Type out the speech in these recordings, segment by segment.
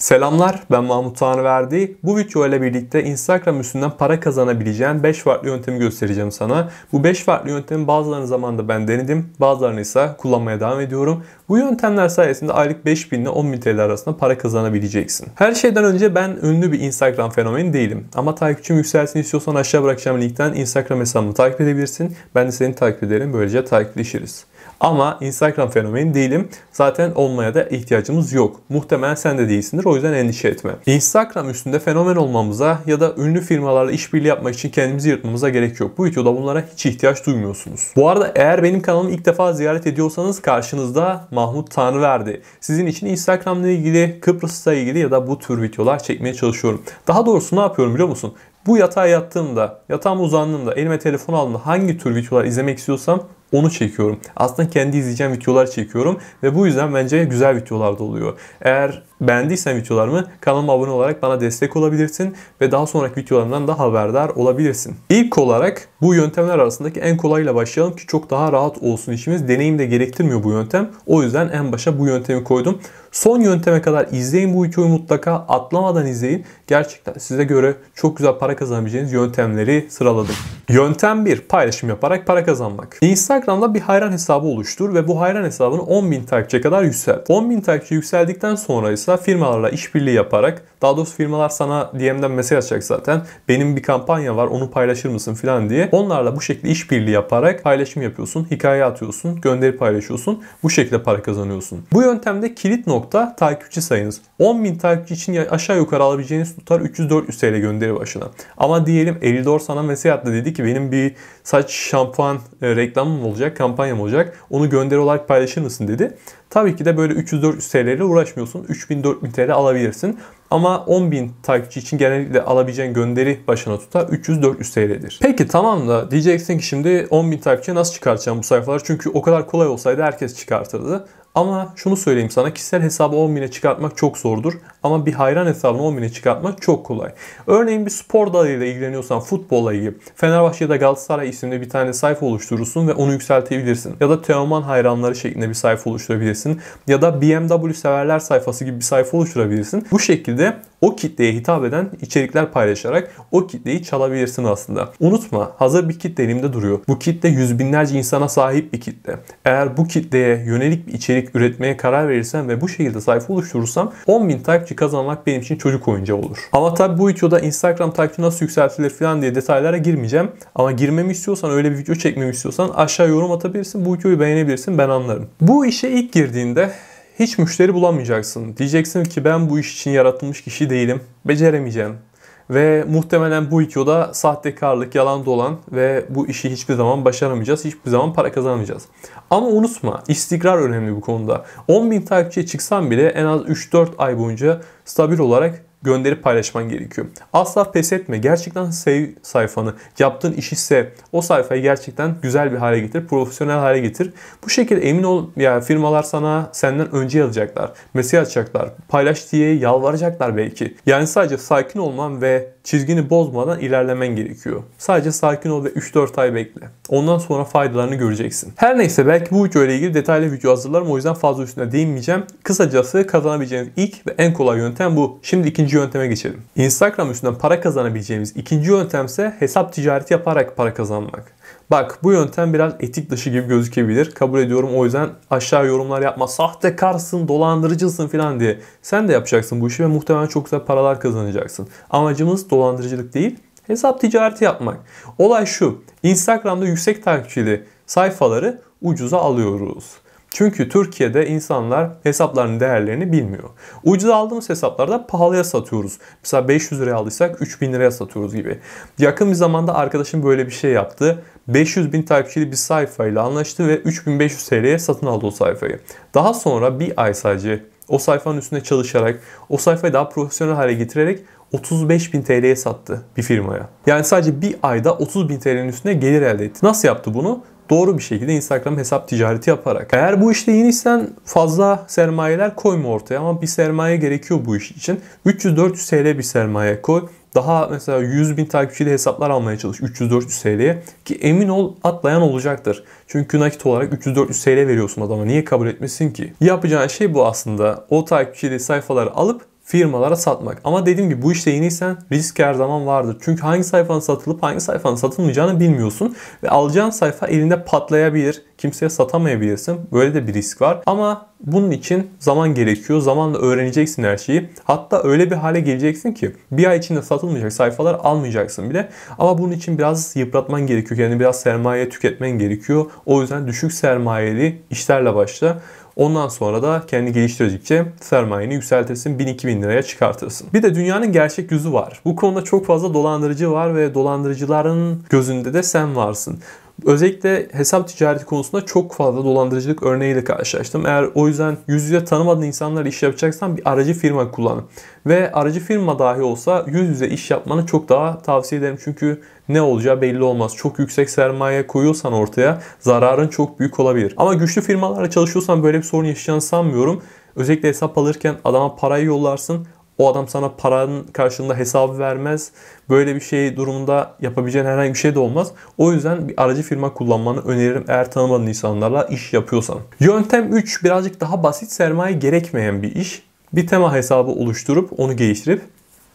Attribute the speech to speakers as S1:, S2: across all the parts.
S1: Selamlar ben Mahmut Tanrıverdi. Bu video ile birlikte Instagram üstünden para kazanabileceğin 5 farklı yöntemi göstereceğim sana. Bu 5 farklı yöntemi bazılarını zamanında ben denedim. Bazılarını ise kullanmaya devam ediyorum. Bu yöntemler sayesinde aylık 5000 ile 10.000 TL arasında para kazanabileceksin. Her şeyden önce ben ünlü bir Instagram fenomeni değilim. Ama takipçim yükselsin istiyorsan aşağı bırakacağım linkten Instagram hesabımı takip edebilirsin. Ben de seni takip ederim. Böylece takipleşiriz. Ama Instagram fenomeni değilim. Zaten olmaya da ihtiyacımız yok. Muhtemelen sen de değilsindir. O yüzden endişe etme. Instagram üstünde fenomen olmamıza ya da ünlü firmalarla işbirliği yapmak için kendimizi yırtmamıza gerek yok. Bu videoda bunlara hiç ihtiyaç duymuyorsunuz. Bu arada eğer benim kanalımı ilk defa ziyaret ediyorsanız karşınızda Mahmut Tanrıverdi. Sizin için Instagram'la ilgili, Kıbrıs'la ilgili ya da bu tür videolar çekmeye çalışıyorum. Daha doğrusu ne yapıyorum biliyor musun? Bu yatağa yattığımda, yatağıma uzandığımda, elime telefon aldığımda hangi tür videolar izlemek istiyorsam onu çekiyorum. Aslında kendi izleyeceğim videolar çekiyorum ve bu yüzden bence güzel videolar da oluyor. Eğer Beğendiysen videolarımı kanalıma abone olarak bana destek olabilirsin ve daha sonraki videolarımdan da haberdar olabilirsin. İlk olarak bu yöntemler arasındaki en kolayla başlayalım ki çok daha rahat olsun işimiz. Deneyim de gerektirmiyor bu yöntem. O yüzden en başa bu yöntemi koydum. Son yönteme kadar izleyin bu videoyu mutlaka atlamadan izleyin. Gerçekten size göre çok güzel para kazanabileceğiniz yöntemleri sıraladım. Yöntem 1. Paylaşım yaparak para kazanmak. Instagram'da bir hayran hesabı oluştur ve bu hayran hesabını 10.000 takipçiye kadar yükselt. 10.000 takipçi yükseldikten sonra ise olursa firmalarla işbirliği yaparak daha doğrusu firmalar sana DM'den mesaj atacak zaten. Benim bir kampanya var onu paylaşır mısın falan diye. Onlarla bu şekilde işbirliği yaparak paylaşım yapıyorsun. Hikaye atıyorsun. Gönderi paylaşıyorsun. Bu şekilde para kazanıyorsun. Bu yöntemde kilit nokta takipçi sayınız. 10.000 takipçi için aşağı yukarı alabileceğiniz tutar 300-400 TL gönderi başına. Ama diyelim Elidor sana mesaj attı dedi ki benim bir saç şampuan e, reklamım olacak, kampanyam olacak. Onu gönderi olarak paylaşır mısın dedi. Tabii ki de böyle 300-400 TL ile uğraşmıyorsun. 3000-4000 TL alabilirsin. Ama 10.000 takipçi için genellikle alabileceğin gönderi başına tutar 300-400 TL'dir. Peki tamam da diyeceksin ki şimdi 10.000 takipçiye nasıl çıkartacağım bu sayfaları? Çünkü o kadar kolay olsaydı herkes çıkartırdı. Ama şunu söyleyeyim sana kişisel hesabı 10.000'e çıkartmak çok zordur. Ama bir hayran hesabını 10.000'e çıkartmak çok kolay. Örneğin bir spor dalıyla ilgileniyorsan futbolla ilgili Fenerbahçe ya da Galatasaray isimli bir tane sayfa oluşturursun ve onu yükseltebilirsin. Ya da Teoman hayranları şeklinde bir sayfa oluşturabilirsin. Ya da BMW severler sayfası gibi bir sayfa oluşturabilirsin. Bu şekilde o kitleye hitap eden içerikler paylaşarak o kitleyi çalabilirsin aslında. Unutma hazır bir kitle elimde duruyor. Bu kitle yüz binlerce insana sahip bir kitle. Eğer bu kitleye yönelik bir içerik üretmeye karar verirsem ve bu şekilde sayfa oluşturursam 10 bin takipçi kazanmak benim için çocuk oyuncağı olur. Ama tabi bu videoda Instagram takipçi nasıl yükseltilir falan diye detaylara girmeyeceğim. Ama girmemi istiyorsan öyle bir video çekmemi istiyorsan aşağı yorum atabilirsin. Bu videoyu beğenebilirsin ben anlarım. Bu işe ilk girdiğinde hiç müşteri bulamayacaksın. Diyeceksin ki ben bu iş için yaratılmış kişi değilim. Beceremeyeceğim. Ve muhtemelen bu videoda sahtekarlık, yalan dolan ve bu işi hiçbir zaman başaramayacağız. Hiçbir zaman para kazanamayacağız. Ama unutma istikrar önemli bu konuda. 10.000 takipçiye çıksan bile en az 3-4 ay boyunca stabil olarak gönderip paylaşman gerekiyor. Asla pes etme. Gerçekten sev sayfanı. Yaptığın iş ise o sayfayı gerçekten güzel bir hale getir. Profesyonel hale getir. Bu şekilde emin ol ya firmalar sana senden önce yazacaklar. Mesaj atacaklar. Paylaş diye yalvaracaklar belki. Yani sadece sakin olman ve çizgini bozmadan ilerlemen gerekiyor. Sadece sakin ol ve 3-4 ay bekle. Ondan sonra faydalarını göreceksin. Her neyse belki bu video ile ilgili detaylı video hazırlarım o yüzden fazla üstüne değinmeyeceğim. Kısacası kazanabileceğiniz ilk ve en kolay yöntem bu. Şimdi ikinci yönteme geçelim. Instagram üstünden para kazanabileceğimiz ikinci yöntem ise hesap ticareti yaparak para kazanmak. Bak bu yöntem biraz etik dışı gibi gözükebilir. Kabul ediyorum o yüzden aşağı yorumlar yapma. sahte karsın dolandırıcısın falan diye. Sen de yapacaksın bu işi ve muhtemelen çok güzel paralar kazanacaksın. Amacımız dolandırıcılık değil, hesap ticareti yapmak. Olay şu, Instagram'da yüksek takipçili sayfaları ucuza alıyoruz. Çünkü Türkiye'de insanlar hesapların değerlerini bilmiyor. Ucuz aldığımız hesaplarda pahalıya satıyoruz. Mesela 500 liraya aldıysak 3000 liraya satıyoruz gibi. Yakın bir zamanda arkadaşım böyle bir şey yaptı. 500 bin takipçili bir sayfayla anlaştı ve 3500 TL'ye satın aldı o sayfayı. Daha sonra bir ay sadece o sayfanın üstüne çalışarak, o sayfayı daha profesyonel hale getirerek 35 bin TL'ye sattı bir firmaya. Yani sadece bir ayda 30 bin TL'nin üstüne gelir elde etti. Nasıl yaptı bunu? doğru bir şekilde Instagram hesap ticareti yaparak. Eğer bu işte yeniysen fazla sermayeler koyma ortaya ama bir sermaye gerekiyor bu iş için. 300-400 TL bir sermaye koy. Daha mesela 100 bin takipçili hesaplar almaya çalış 300-400 TL'ye ki emin ol atlayan olacaktır. Çünkü nakit olarak 300-400 TL veriyorsun adama niye kabul etmesin ki? Yapacağın şey bu aslında. O takipçili sayfaları alıp firmalara satmak. Ama dediğim gibi bu işte yeniysen risk her zaman vardır. Çünkü hangi sayfanın satılıp hangi sayfanın satılmayacağını bilmiyorsun. Ve alacağın sayfa elinde patlayabilir. Kimseye satamayabilirsin. Böyle de bir risk var. Ama bunun için zaman gerekiyor. Zamanla öğreneceksin her şeyi. Hatta öyle bir hale geleceksin ki bir ay içinde satılmayacak sayfalar almayacaksın bile. Ama bunun için biraz yıpratman gerekiyor. Yani biraz sermaye tüketmen gerekiyor. O yüzden düşük sermayeli işlerle başla. Ondan sonra da kendi geliştirdikçe sermayeni yükseltirsin. 1000-2000 liraya çıkartırsın. Bir de dünyanın gerçek yüzü var. Bu konuda çok fazla dolandırıcı var ve dolandırıcıların gözünde de sen varsın. Özellikle hesap ticareti konusunda çok fazla dolandırıcılık örneğiyle karşılaştım. Eğer o yüzden yüz yüze tanımadığın insanlarla iş yapacaksan bir aracı firma kullanın. Ve aracı firma dahi olsa yüz yüze iş yapmanı çok daha tavsiye ederim. Çünkü ne olacağı belli olmaz. Çok yüksek sermaye koyuyorsan ortaya zararın çok büyük olabilir. Ama güçlü firmalarla çalışıyorsan böyle bir sorun yaşayacağını sanmıyorum. Özellikle hesap alırken adama parayı yollarsın. O adam sana paranın karşılığında hesabı vermez. Böyle bir şey durumunda yapabileceğin herhangi bir şey de olmaz. O yüzden bir aracı firma kullanmanı öneririm eğer tanımadığın insanlarla iş yapıyorsan. Yöntem 3 birazcık daha basit sermaye gerekmeyen bir iş. Bir tema hesabı oluşturup onu geliştirip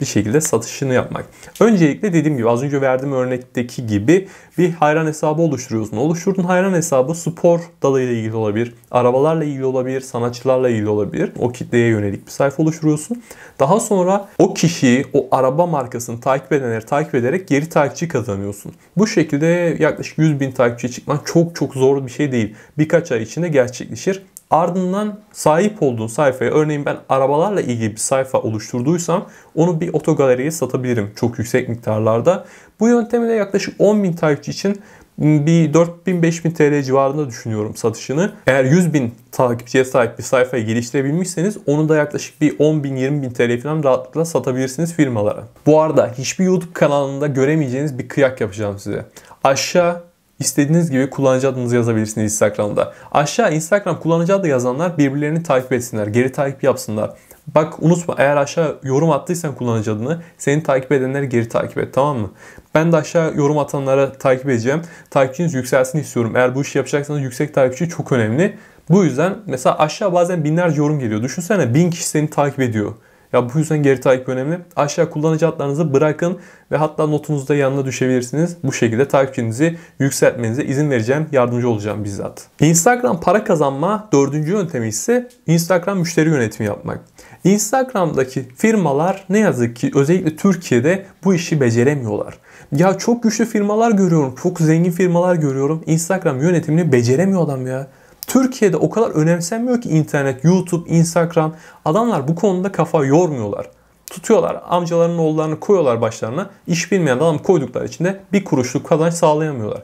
S1: bir şekilde satışını yapmak. Öncelikle dediğim gibi az önce verdiğim örnekteki gibi bir hayran hesabı oluşturuyorsun. Oluşturduğun hayran hesabı spor dalıyla ilgili olabilir, arabalarla ilgili olabilir, sanatçılarla ilgili olabilir. O kitleye yönelik bir sayfa oluşturuyorsun. Daha sonra o kişiyi, o araba markasını takip edenleri takip ederek geri takipçi kazanıyorsun. Bu şekilde yaklaşık 100 bin takipçi çıkmak çok çok zor bir şey değil. Birkaç ay içinde gerçekleşir. Ardından sahip olduğun sayfaya örneğin ben arabalarla ilgili bir sayfa oluşturduysam onu bir otogaleriye satabilirim çok yüksek miktarlarda. Bu yöntemi de yaklaşık 10.000 takipçi için bir 4000-5000 TL civarında düşünüyorum satışını. Eğer 100.000 takipçiye sahip bir sayfayı geliştirebilmişseniz onu da yaklaşık bir 10.000-20.000 TL falan rahatlıkla satabilirsiniz firmalara. Bu arada hiçbir YouTube kanalında göremeyeceğiniz bir kıyak yapacağım size. Aşağı İstediğiniz gibi kullanıcı adınızı yazabilirsiniz Instagram'da. Aşağı Instagram kullanıcı adı yazanlar birbirlerini takip etsinler. Geri takip yapsınlar. Bak unutma eğer aşağı yorum attıysan kullanıcı adını seni takip edenleri geri takip et tamam mı? Ben de aşağı yorum atanlara takip edeceğim. Takipçiniz yükselsin istiyorum. Eğer bu işi yapacaksanız yüksek takipçi çok önemli. Bu yüzden mesela aşağı bazen binlerce yorum geliyor. Düşünsene bin kişi seni takip ediyor. Ya bu yüzden geri takip önemli. Aşağı kullanıcı adlarınızı bırakın ve hatta notunuzda yanına düşebilirsiniz. Bu şekilde takipçinizi yükseltmenize izin vereceğim, yardımcı olacağım bizzat. Instagram para kazanma dördüncü yöntemi ise Instagram müşteri yönetimi yapmak. Instagram'daki firmalar ne yazık ki özellikle Türkiye'de bu işi beceremiyorlar. Ya çok güçlü firmalar görüyorum, çok zengin firmalar görüyorum. Instagram yönetimini beceremiyor adam ya. Türkiye'de o kadar önemsenmiyor ki internet, YouTube, Instagram. Adamlar bu konuda kafa yormuyorlar. Tutuyorlar amcaların oğullarını koyuyorlar başlarına. İş bilmeyen adam koydukları için de bir kuruşluk kazanç sağlayamıyorlar.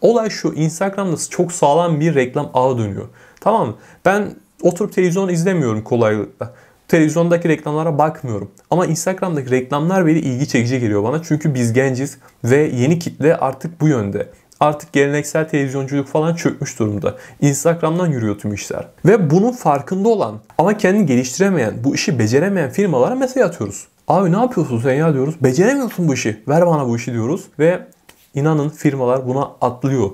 S1: Olay şu Instagram'da çok sağlam bir reklam ağı dönüyor. Tamam mı? Ben oturup televizyon izlemiyorum kolaylıkla. Televizyondaki reklamlara bakmıyorum. Ama Instagram'daki reklamlar beni ilgi çekici geliyor bana. Çünkü biz genciz ve yeni kitle artık bu yönde artık geleneksel televizyonculuk falan çökmüş durumda. Instagram'dan yürüyor tüm işler. Ve bunun farkında olan ama kendini geliştiremeyen, bu işi beceremeyen firmalara mesaj atıyoruz. Abi ne yapıyorsun sen ya diyoruz. Beceremiyorsun bu işi. Ver bana bu işi diyoruz. Ve inanın firmalar buna atlıyor.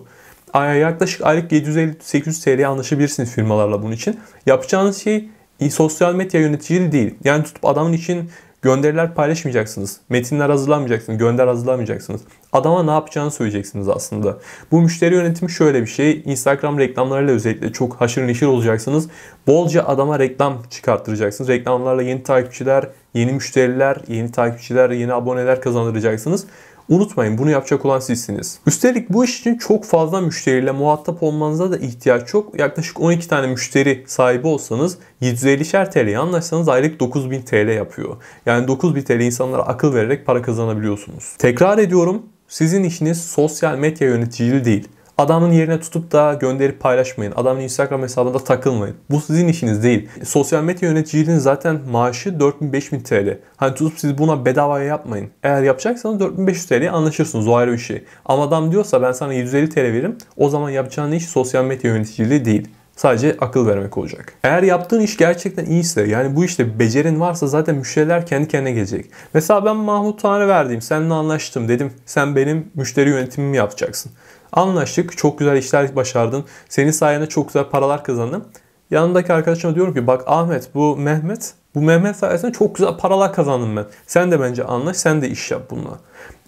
S1: Yaklaşık aylık 750-800 TL anlaşabilirsiniz firmalarla bunun için. Yapacağınız şey e, sosyal medya yöneticiliği değil. Yani tutup adamın için Gönderiler paylaşmayacaksınız. Metinler hazırlamayacaksınız. Gönder hazırlamayacaksınız. Adama ne yapacağını söyleyeceksiniz aslında. Bu müşteri yönetimi şöyle bir şey. Instagram reklamlarıyla özellikle çok haşır neşir olacaksınız. Bolca adama reklam çıkarttıracaksınız. Reklamlarla yeni takipçiler, yeni müşteriler, yeni takipçiler, yeni aboneler kazandıracaksınız. Unutmayın bunu yapacak olan sizsiniz. Üstelik bu iş için çok fazla müşteriyle muhatap olmanıza da ihtiyaç yok. Yaklaşık 12 tane müşteri sahibi olsanız 750'şer TL'ye anlaşsanız aylık 9000 TL yapıyor. Yani 9000 TL insanlara akıl vererek para kazanabiliyorsunuz. Tekrar ediyorum sizin işiniz sosyal medya yöneticiliği değil adamın yerine tutup da gönderip paylaşmayın. Adamın Instagram hesabında takılmayın. Bu sizin işiniz değil. Sosyal medya yöneticiliğinin zaten maaşı 4000-5000 TL. Hani tutup siz buna bedavaya yapmayın. Eğer yapacaksanız 4500 TL anlaşırsınız. O ayrı bir şey. Ama adam diyorsa ben sana 750 TL veririm. O zaman yapacağın iş sosyal medya yöneticiliği değil. Sadece akıl vermek olacak. Eğer yaptığın iş gerçekten iyiyse yani bu işte becerin varsa zaten müşteriler kendi kendine gelecek. Mesela ben Mahmut Tanrı verdiğim seninle anlaştım dedim sen benim müşteri yönetimimi yapacaksın. Anlaştık. Çok güzel işler başardın. Senin sayende çok güzel paralar kazandım. Yanındaki arkadaşıma diyorum ki bak Ahmet bu Mehmet bu Mehmet sayesinde çok güzel paralar kazandım ben. Sen de bence anlaş, sen de iş yap bununla.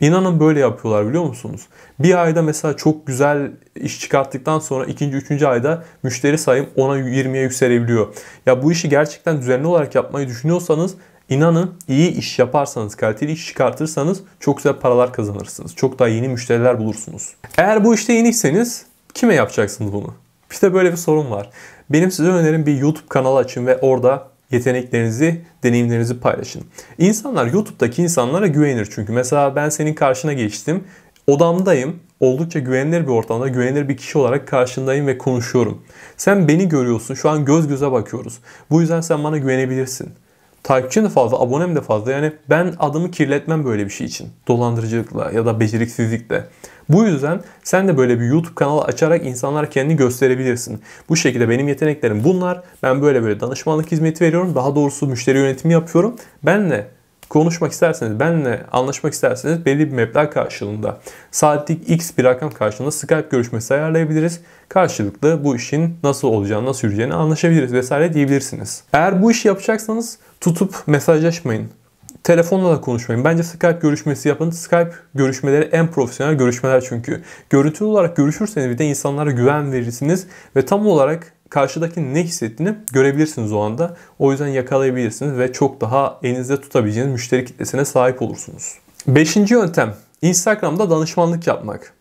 S1: İnanın böyle yapıyorlar biliyor musunuz? Bir ayda mesela çok güzel iş çıkarttıktan sonra ikinci, üçüncü ayda müşteri sayım 10'a 20'ye yükselebiliyor. Ya bu işi gerçekten düzenli olarak yapmayı düşünüyorsanız İnanın iyi iş yaparsanız, kaliteli iş çıkartırsanız çok güzel paralar kazanırsınız. Çok daha yeni müşteriler bulursunuz. Eğer bu işte yeniyseniz kime yapacaksınız bunu? Bir de böyle bir sorun var. Benim size önerim bir YouTube kanalı açın ve orada yeteneklerinizi, deneyimlerinizi paylaşın. İnsanlar YouTube'daki insanlara güvenir çünkü. Mesela ben senin karşına geçtim. Odamdayım. Oldukça güvenilir bir ortamda, güvenilir bir kişi olarak karşındayım ve konuşuyorum. Sen beni görüyorsun. Şu an göz göze bakıyoruz. Bu yüzden sen bana güvenebilirsin. Takipçim de fazla, abonem de fazla. Yani ben adımı kirletmem böyle bir şey için. Dolandırıcılıkla ya da beceriksizlikle. Bu yüzden sen de böyle bir YouTube kanalı açarak insanlar kendini gösterebilirsin. Bu şekilde benim yeteneklerim bunlar. Ben böyle böyle danışmanlık hizmeti veriyorum. Daha doğrusu müşteri yönetimi yapıyorum. Benle konuşmak isterseniz, benle anlaşmak isterseniz belli bir meblağ karşılığında saatlik x bir rakam karşılığında Skype görüşmesi ayarlayabiliriz. Karşılıklı bu işin nasıl olacağını, nasıl yürüyeceğini anlaşabiliriz vesaire diyebilirsiniz. Eğer bu işi yapacaksanız tutup mesajlaşmayın. Telefonla da konuşmayın. Bence Skype görüşmesi yapın. Skype görüşmeleri en profesyonel görüşmeler çünkü. Görüntülü olarak görüşürseniz bir de insanlara güven verirsiniz ve tam olarak karşıdaki ne hissettiğini görebilirsiniz o anda. O yüzden yakalayabilirsiniz ve çok daha elinizde tutabileceğiniz müşteri kitlesine sahip olursunuz. Beşinci yöntem Instagram'da danışmanlık yapmak.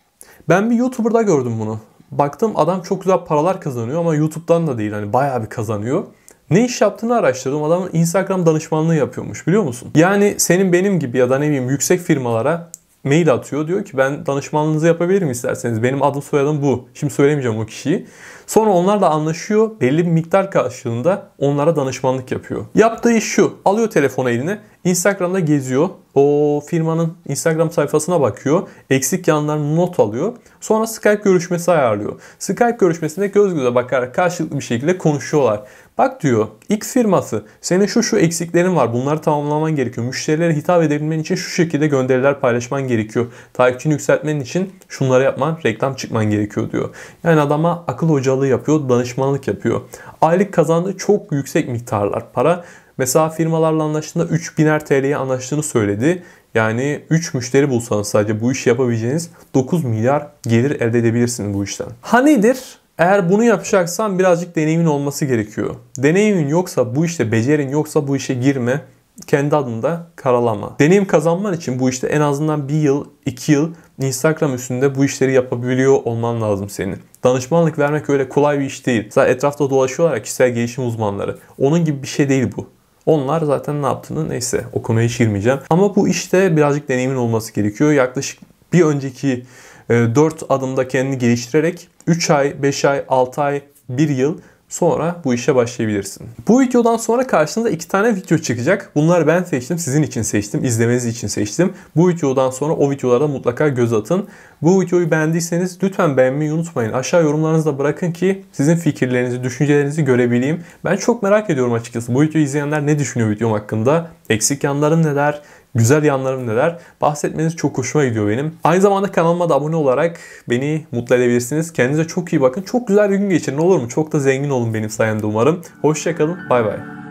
S1: Ben bir YouTuber'da gördüm bunu. Baktım adam çok güzel paralar kazanıyor ama YouTube'dan da değil hani bayağı bir kazanıyor. Ne iş yaptığını araştırdım. Adamın Instagram danışmanlığı yapıyormuş biliyor musun? Yani senin benim gibi ya da ne bileyim yüksek firmalara mail atıyor. Diyor ki ben danışmanlığınızı yapabilirim isterseniz. Benim adım soyadım bu. Şimdi söylemeyeceğim o kişiyi. Sonra onlar da anlaşıyor. Belli bir miktar karşılığında onlara danışmanlık yapıyor. Yaptığı iş şu. Alıyor telefonu eline. Instagram'da geziyor. O firmanın Instagram sayfasına bakıyor. Eksik yanlarını not alıyor. Sonra Skype görüşmesi ayarlıyor. Skype görüşmesinde göz göze bakarak karşılıklı bir şekilde konuşuyorlar. Bak diyor X firması senin şu şu eksiklerin var bunları tamamlaman gerekiyor. Müşterilere hitap edebilmen için şu şekilde gönderiler paylaşman gerekiyor. Takipçini yükseltmen için şunları yapman reklam çıkman gerekiyor diyor. Yani adama akıl hocalığı yapıyor danışmanlık yapıyor. Aylık kazandığı çok yüksek miktarlar para. Mesela firmalarla anlaştığında 3000'er TL'ye anlaştığını söyledi. Yani 3 müşteri bulsanız sadece bu işi yapabileceğiniz 9 milyar gelir elde edebilirsiniz bu işten. Ha nedir? Eğer bunu yapacaksan birazcık deneyimin olması gerekiyor. Deneyimin yoksa bu işte becerin yoksa bu işe girme. Kendi adında karalama. Deneyim kazanman için bu işte en azından bir yıl, iki yıl Instagram üstünde bu işleri yapabiliyor olman lazım senin. Danışmanlık vermek öyle kolay bir iş değil. Zaten etrafta dolaşıyorlar kişisel gelişim uzmanları. Onun gibi bir şey değil bu. Onlar zaten ne yaptığını neyse o konuya hiç girmeyeceğim. Ama bu işte birazcık deneyimin olması gerekiyor. Yaklaşık bir önceki 4 e, adımda kendini geliştirerek 3 ay, 5 ay, 6 ay, 1 yıl sonra bu işe başlayabilirsin. Bu videodan sonra karşınıza iki tane video çıkacak. Bunları ben seçtim, sizin için seçtim, izlemeniz için seçtim. Bu videodan sonra o videolara mutlaka göz atın. Bu videoyu beğendiyseniz lütfen beğenmeyi unutmayın. Aşağı yorumlarınızı da bırakın ki sizin fikirlerinizi, düşüncelerinizi görebileyim. Ben çok merak ediyorum açıkçası. Bu videoyu izleyenler ne düşünüyor videom hakkında? Eksik yanlarım neler? güzel yanlarım neler bahsetmeniz çok hoşuma gidiyor benim. Aynı zamanda kanalıma da abone olarak beni mutlu edebilirsiniz. Kendinize çok iyi bakın. Çok güzel bir gün geçirin olur mu? Çok da zengin olun benim sayemde umarım. Hoşçakalın. Bay bay.